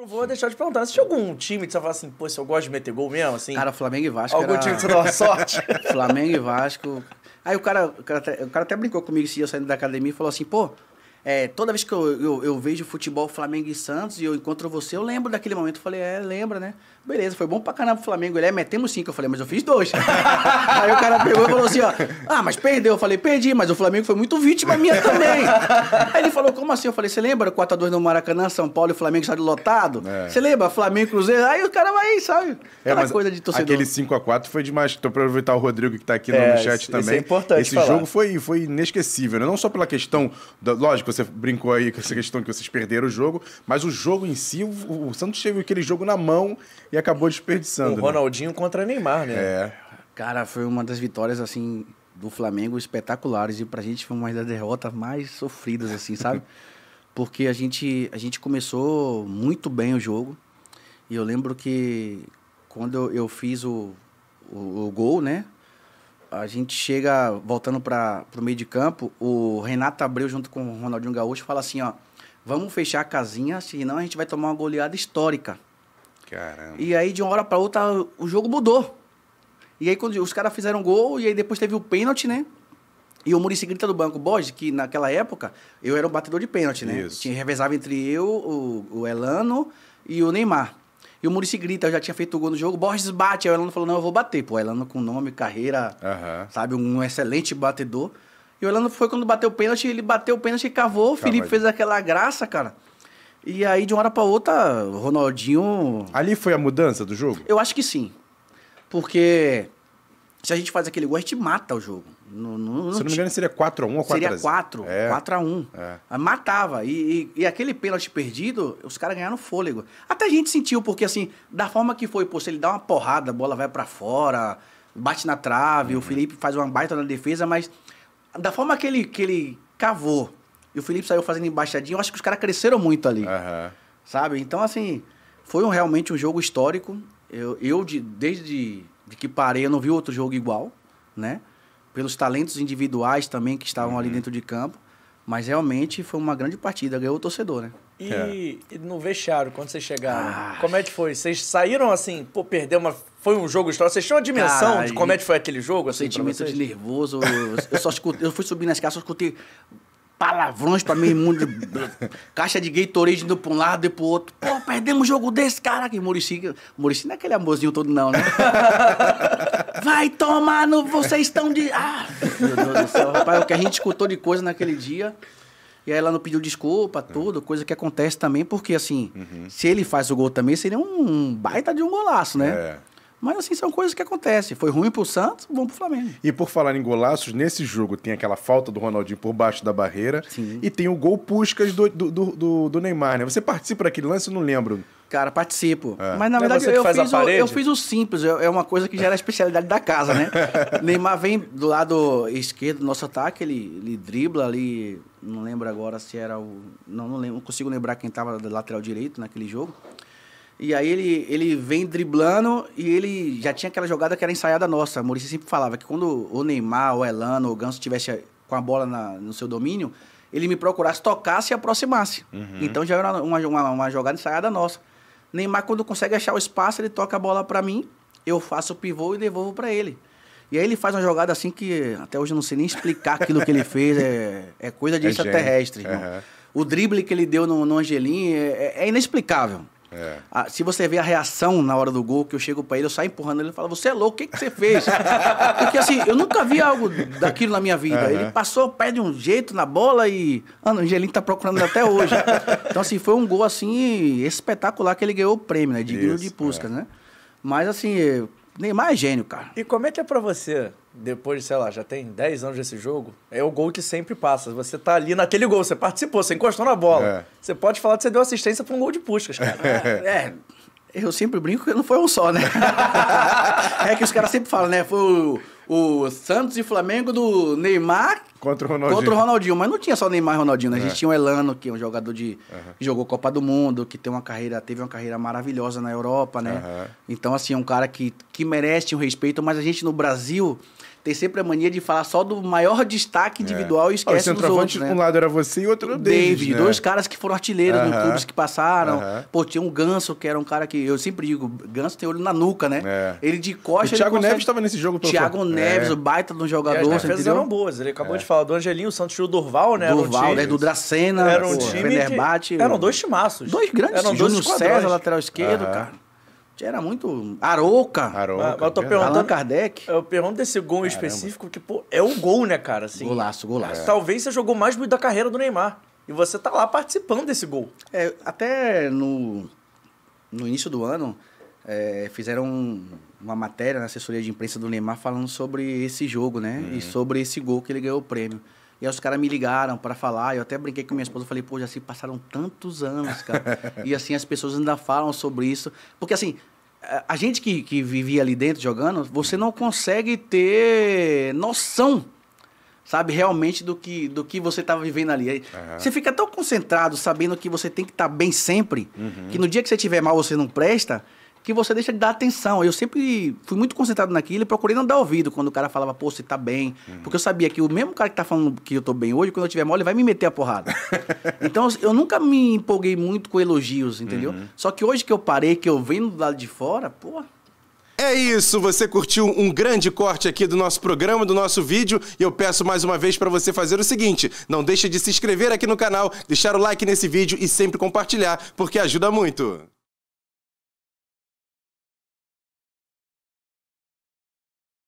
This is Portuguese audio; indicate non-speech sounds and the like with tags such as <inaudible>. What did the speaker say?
Não vou deixar de perguntar. Se tinha algum time que você fala assim, pô, se eu gosto de meter gol mesmo, assim? Cara, Flamengo e Vasco. Algum era... time que você uma sorte? <laughs> Flamengo e Vasco. Aí o cara, o cara, o cara até brincou comigo esse dia saindo da academia e falou assim, pô, é, toda vez que eu, eu, eu, vejo futebol Flamengo e Santos e eu encontro você, eu lembro daquele momento. Eu falei, é, lembra, né? Beleza, foi bom pra caramba pro Flamengo. Ele é, metemos cinco. Eu falei, mas eu fiz dois. <laughs> Aí o cara pegou e falou assim, ó, ah, mas perdeu. Eu falei, perdi, mas o Flamengo foi muito vítima minha também. <laughs> Aí ele falou, como assim? Eu falei, você lembra 4x2 no Maracanã, São Paulo e Flamengo estádio lotado? É. Você é. lembra? Flamengo Cruzeiro? Aí o cara vai, sabe? é é, coisa de torcedor. Aquele 5x4 foi demais. Tô pra aproveitar o Rodrigo que tá aqui é, no chat esse, também. Esse é importante Esse falar. jogo foi, foi inesquecível, né? Não só pela questão, da, lógico, você brincou aí com essa questão que vocês perderam o jogo, mas o jogo em si, o, o Santos teve aquele jogo na mão e acabou desperdiçando. O né? Ronaldinho contra Neymar, né? É. Cara, foi uma das vitórias, assim, do Flamengo espetaculares e pra gente foi uma das derrotas mais sofridas, assim, sabe? <laughs> Porque a gente, a gente começou muito bem o jogo e eu lembro que quando eu, eu fiz o, o, o gol, né? a gente chega, voltando para o meio de campo, o Renato Abreu junto com o Ronaldinho Gaúcho fala assim, ó, vamos fechar a casinha, senão a gente vai tomar uma goleada histórica. Caramba. E aí, de uma hora para outra, o jogo mudou. E aí, quando os caras fizeram gol, e aí depois teve o pênalti, né? E o Murici grita do banco, Borges, que naquela época eu era o batedor de pênalti, né? Isso. Tinha, revezava entre eu, o, o Elano e o Neymar. E o Murici grita, eu já tinha feito o gol no jogo, Borges bate. Aí o Elano falou, não, eu vou bater. Pô, Elano com nome, carreira, uhum. sabe, um excelente batedor. E o Elano foi quando bateu o pênalti, ele bateu o pênalti e cavou. O Felipe fez aquela graça, cara. E aí, de uma hora pra outra, Ronaldinho. Ali foi a mudança do jogo? Eu acho que sim. Porque se a gente faz aquele gol, a gente mata o jogo. No, no, Se não me engano, seria 4x1 ou 4x0. Seria 4, é. 4x1. É. Ah, matava. E, e, e, aquele pênalti perdido, os caras ganharam fôlego. Até a gente sentiu, porque assim, da forma que foi, pô, se ele dá uma porrada, a bola vai para fora, bate na trave, uhum. o Felipe faz uma baita na defesa, mas da forma que ele, que ele cavou e o Felipe saiu fazendo embaixadinha, eu acho que os caras cresceram muito ali. Uhum. Sabe? Então, assim, foi um, realmente um jogo histórico. Eu, eu de, desde de que parei, eu não vi outro jogo igual, né? Pelos talentos individuais também que estavam uhum. ali dentro de campo. Mas realmente foi uma grande partida, ganhou o torcedor, né? E, é. e no vestiário, quando vocês chegaram, ah, como é que foi? Vocês saíram assim, pô, perdeu uma. Foi um jogo histórico. Vocês tinham uma dimensão cara, de como é que foi aquele jogo? Assim, sentimento de nervoso. Eu, eu só escutei, eu fui subir nas casas, só escutei palavrões pra mim, mundo de... <laughs> caixa de Gatorade indo pra um lado e pro outro. Pô, perdemos um jogo desse, caraca. E Murici, Murici não é aquele amorzinho todo, não, né? <laughs> Vai tomar no. Vocês estão de. Ah, meu Deus do céu, rapaz, é o que a gente escutou de coisa naquele dia. E aí ela não pediu desculpa, é. tudo, coisa que acontece também, porque assim, uhum. se ele faz o gol também, seria um baita de um golaço, né? É. Mas assim, são coisas que acontecem. Foi ruim pro Santos, bom pro Flamengo. E por falar em golaços, nesse jogo tem aquela falta do Ronaldinho por baixo da barreira Sim. e tem o gol Puscas do, do, do, do Neymar, né? Você participa daquele lance, eu não lembro. Cara, participo. É. Mas na é verdade eu fiz, o, eu fiz, o, simples, é, é uma coisa que já era a especialidade da casa, né? <laughs> Neymar vem do lado esquerdo do nosso ataque, ele, ele dribla ali, não lembro agora se era o. Não, não, lembro, não consigo lembrar quem estava do lateral direito naquele jogo. E aí ele, ele vem driblando e ele já tinha aquela jogada que era ensaiada nossa. O Maurício sempre falava que quando o Neymar, o Elano, o Ganso tivesse com a bola na, no seu domínio, ele me procurasse, tocasse e aproximasse. Uhum. Então já era uma, uma, uma, jogada ensaiada nossa. Neymar, quando consegue achar o espaço, ele toca a bola para mim, eu faço o pivô e devolvo para ele. E aí ele faz uma jogada assim que até hoje eu não sei nem explicar aquilo que ele fez, é, é coisa de é extraterrestre. Uhum. O drible que ele deu no, no Angelim é, é, é inexplicável. É. Ah, se você vê a reação na hora do gol, que eu chego para ele, eu saio empurrando ele e falo, você é louco, o que, que você fez? <laughs> Porque assim, eu nunca vi algo daquilo na minha vida. Uhum. Ele passou o pé de um jeito na bola e. Ah, o Angelinho tá procurando até hoje. <laughs> então, assim, foi um gol assim espetacular que ele ganhou o prêmio, né? Digno Isso, de puscas é. né? Mas assim, é, Neymar é gênio, cara. E como é que é pra você, depois de, sei lá, já tem 10 anos desse jogo, é o gol que sempre passa. Você tá ali naquele gol, você participou, você encostou na bola. É. Você pode falar que você deu assistência pra um gol de Puskas, cara. <laughs> É. é. Eu sempre brinco que não foi um só, né? <laughs> é que os caras sempre falam, né? Foi o, o Santos e Flamengo do Neymar Contra o Ronaldinho. Contra o Ronaldinho, mas não tinha só Neymar e Ronaldinho, né? A gente é. tinha o Elano, que é um jogador de, uhum. que jogou Copa do Mundo, que tem uma carreira, teve uma carreira maravilhosa na Europa, né? Uhum. Então, assim, é um cara que, que merece um respeito, mas a gente no Brasil tem sempre a mania de falar só do maior destaque é. individual é. e esquece O dos outros, né? Um lado era você e outro o David. David né? Dois caras que foram artilheiros no -huh. clubes que passaram. Uh -huh. Pô, tinha um Ganso, que era um cara que... Eu sempre digo, Ganso tem olho na nuca, né? É. Ele de costa... O Thiago consegue... Neves estava nesse jogo. Thiago Neves, é. o baita de um jogador. E as defesas eram boas. Ele acabou é. de fala do Angelinho, o Santos e o Durval, né? Durval, time, né? Do Dracena, era um time Fenerbahçe. Eram dois timaços. Dois grandes eram dois Júnior César, lateral esquerdo, uhum. cara. Era muito. Arouca. Arouca. Mas, eu tô perguntando. Allan Kardec. Eu pergunto desse gol Caramba. específico, que, pô, é um gol, né, cara? Assim, golaço, golaço. É. Talvez você jogou mais bonito da carreira do Neymar. E você tá lá participando desse gol. É, até no, no início do ano, é, fizeram uma matéria na assessoria de imprensa do Neymar falando sobre esse jogo, né? Uhum. E é. sobre esse gol que ele ganhou o prêmio. E aí os caras me ligaram para falar, eu até brinquei com minha esposa, falei, pô, já se passaram tantos anos, cara. <laughs> e assim, as pessoas ainda falam sobre isso. Porque assim, a gente que, que vivia ali dentro jogando, você não consegue ter noção sabe realmente do que do que você tava tá vivendo ali. Uhum. Você fica tão concentrado sabendo que você tem que estar tá bem sempre, uhum. que no dia que você estiver mal você não presta, que você deixa de dar atenção. Eu sempre fui muito concentrado naquilo e procurei não dar ouvido quando o cara falava, pô, você tá bem. Uhum. Porque eu sabia que o mesmo cara que tá falando que eu tô bem hoje, quando eu tiver mole vai me meter a porrada. <laughs> então assim, eu nunca me empolguei muito com elogios, entendeu? Uhum. Só que hoje que eu parei, que eu venho do lado de fora, pô. É isso, você curtiu um grande corte aqui do nosso programa, do nosso vídeo, e eu peço mais uma vez para você fazer o seguinte: não deixa de se inscrever aqui no canal, deixar o like nesse vídeo e sempre compartilhar, porque ajuda muito.